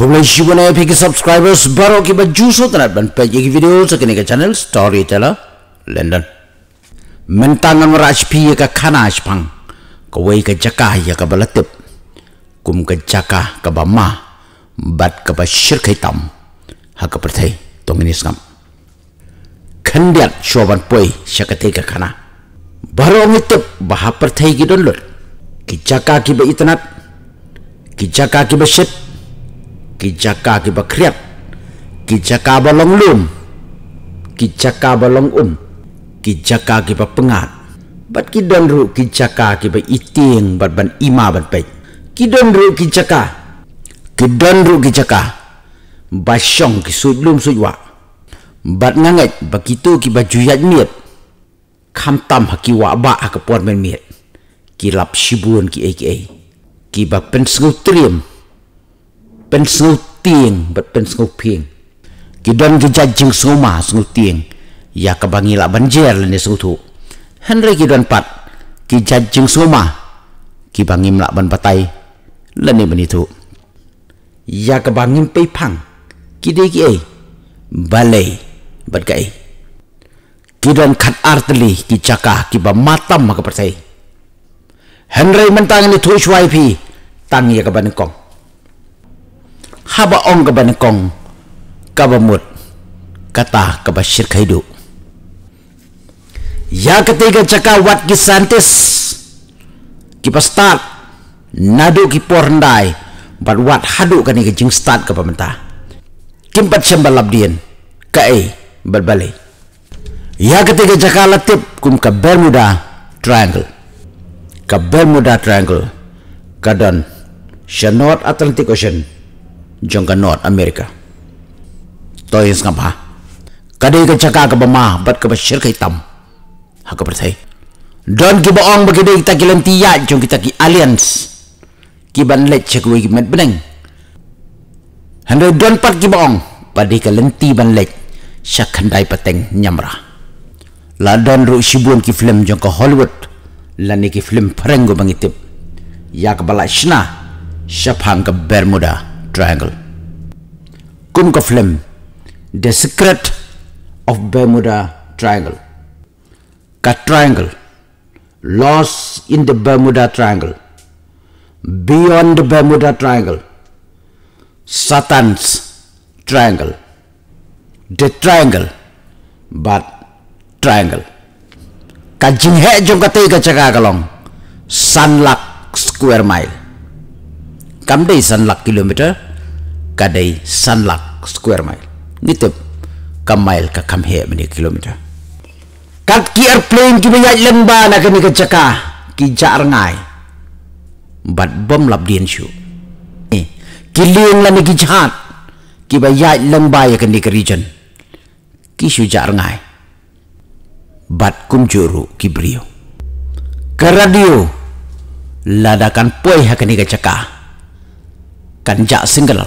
Kumpulan Shibu na yapiki subscribers baru ke baju so tenat ban pa yiki video sa ke ka channel Storyteller London. Mentangan meraj pi ka kana pang kawai ke jaka ya ke belatip. kum ke jaka ke bama bat ke ba shir ka hitam ha ka pertai tong ini sngam. Kandiat shoban poi shakatai kana baru mitup bahap pertai ki download ki jaka ki ba itanat ki jaka ki ba shit กิจกากิบเครียดกิจกาบลงลุมกิจกาบลงอุ่มกิจกากิบเพงานบัดกิดอนรู้กิจกากิบอีติงบัดบันอิมาบันไปกิดอนรู้กิจกากิดอนรู้กิจกาบัดช่องกิสุดลุมสุดวะบัดงังเงยบัดกิโตกิบจุยัดเมียดคำตำหักกิวะบะหักปวดเมียดกิลับชิบุนกิเอกเอกิบเป็นสกุตเตรียมเป็นสูตียงเป็นสูเพียงกิดอนกิจจิงสูมาสูตียงอยากกบังีละบันเจรเลนสูทุเฮนรี่กิดอนปัดกิจจิงสูมากิบังิมละบันปไตยเลนบันิทุอยากกบังิมไปพังกิดกิเอบาเลยบัดไกกิดอนขัดอาร์ตลีกิจักากิบะมาตัมมากระเทยเฮนรี่มันตังนิทุชวยพีตังอยากกบันกอง haba ong ka banekong ka bamut kata ka basir ka ya ketiga cakap wat ki santis ki pastat nadu ki porndai bat wat hadu ka ni jing start ka pamentah kimpat sembalab dien ka ai berbalik ya ketiga cakap latip kum ka bermuda triangle ka bermuda triangle ka dan Shanot Atlantic Ocean Jungganot Amerika. Toh yang sengap ha. Kadai ke cakap ke bama bat ke basyir ke hitam. Aku ha, percaya. Don ki boong bagi dia kita kilan tiak ya, jong kita ki aliens. Ki ban let cek wei met beneng. Hendo don pat ki boong padi ke lenti ban let syak handai pateng nyamra. La don ru sibun ki film jong ke Hollywood. La ni ki film perenggo bangitip. Yak balak sna. Syapang ke Bermuda triangle. Kunkaflem, the secret of Bermuda Triangle. Cat triangle, lost in the Bermuda Triangle. Beyond the Bermuda Triangle, Satan's triangle. The triangle, but triangle. Kajing hejong katika chaga galong, Sunlock Square Mile kam day kilometer ka day square mile nite kam mile ka kam he mani kilometer kat ki airplane ki banyak lemba na kami ke chaka ki jar ngai bat bom lap dien shu ki lien la ni ki jhat ki banyak lemba ya kan di region ki shu jar ngai bat kum juru ki brio ke radio ladakan poi hak ni ke chaka kan jak singgel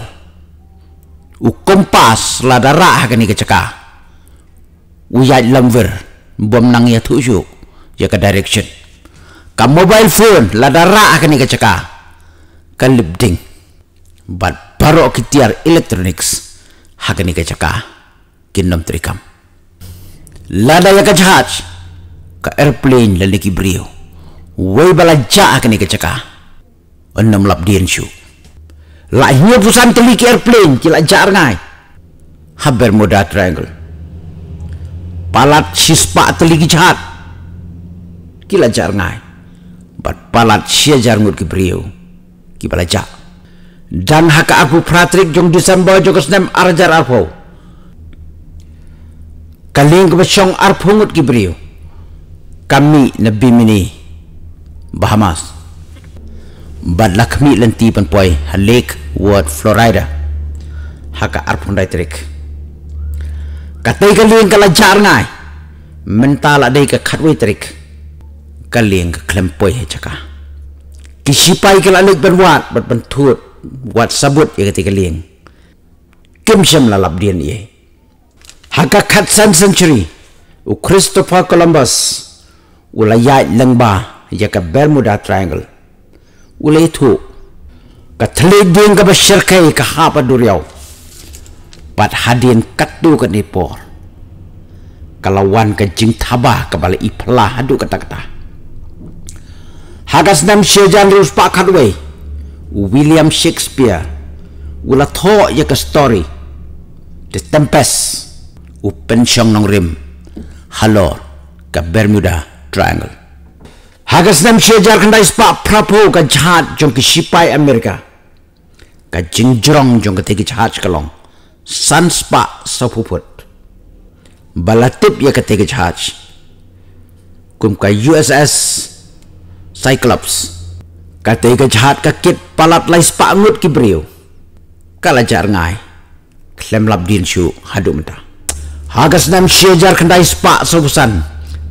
ukum pas la darah ke ni keceka uyat lamver bom nang ya tuju ya ke direction ka mobile phone la darah ke ni keceka kan lebding bat barok kitiar electronics hak ni keceka kinom trikam lada ya ke jahat ke airplane la ki brio wei bala ja ke ni keceka enam lap dien syuk lại nhiều phút sáng airplane kila là chả ngay hấp triangle palat sispa tới jahat, kila chỉ là chả palat xe chả ngủ kịp rượu chỉ là dan hak aku Patrick, jong disambo jong kesnem arjar arpo kaling ko bachong arpo ngut kibrio kami nabi mini bahamas bat lakmi lenti pan poi lake word florida haka arpun dai trek katai ka lieng kala jar ngai mental lah adai ka khat wei trek ka lieng ka klem poi he chaka ki sipai ka lalek ban wat bat ban thut wat sabut ye ya katai ka lieng kim sham la lab dien ye haka khat san century u christopher columbus U ulaya lengba yakab bermuda triangle uleitu ka tledin ka bashir kai ka hapa duriau pat hadin katu ka nipor kalawan ka jing taba ka bale iplah hadu ka takta hagas nam shejan rus pak kadwei william shakespeare ula tho ya ka story the tempest upen syang nong rim halor ka bermuda triangle Hagas nam che jar kan dai spa prapo ka jhat jong ki sipai Amerika. Ka jing jrong jong ka teki jhat kalong. San spa sapuput. Balatip ya ka teki jhat. Kum ka USS Cyclops. Ka teki jhat ka kit palat lai spa ngut ki brio. Kala jar ngai. Klem lap din shu hadu menta. Hagas nam che jar kan dai spa sapusan.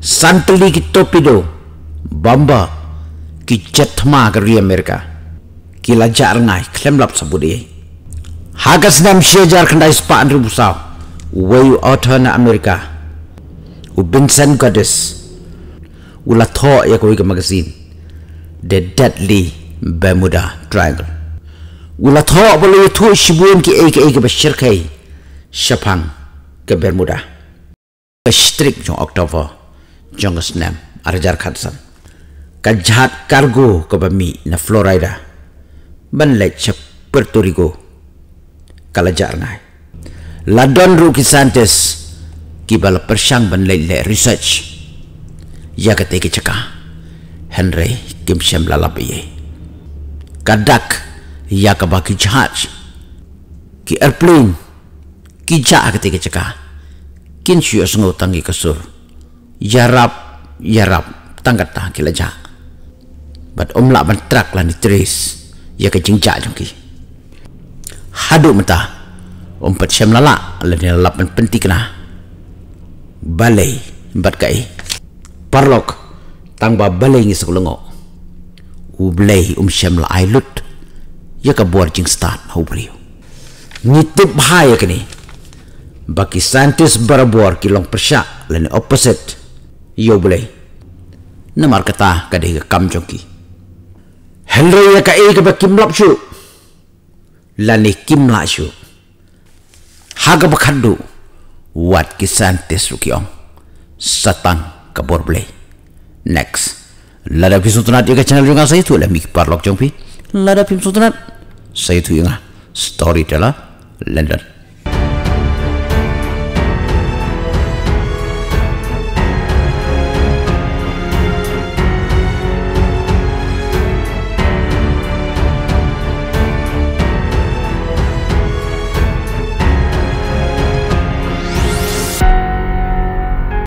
Santeli ki topido bamba ki chatma ka ri america ki la jar nai klem lap sa budi ha ka sdam she jar khanda is pa andru busa we you author na america u binsen goddess u la tho ya ko ga magazine the deadly bermuda triangle u la tho ba lo ya tho shibun ki ek ek ba shirkai shapang ke bermuda ka strict jo october jongas nam arjar khatsan kajhat kargo ko bami na Florida ban lecha Puerto Rico kalajar ngai ladon Ruki ki santes ki bal persang ban le research ya kate ki chaka Henry kim sham la kadak ya ka ba ki ki airplane ki ja kate ki chaka kin shu asno tangi kasur yarap yarap tangkat tangki lejak bat om lak ban trak lan di tris ya ke cingcak jongki hadu meta om pat sem lalak lan lalap ban penti kena balai bat kai parlok tang ba balai ngi lengok. u blai um sem la lut ya ke buar jingstan, start hau priu nitip hai ya kini bagi santis berbuar kilong persya lan opposite yo blai namar kata ke kam jongki Henry ya ka e ka kim lap shu la ni kim la shu ha ga ba khaddu wat ki san te su ki ong satang ka bor blay next la da pisu tunat ya ka channel jung sa itu la mi par lok jong pi la da pisu tunat sa itu yung story teller london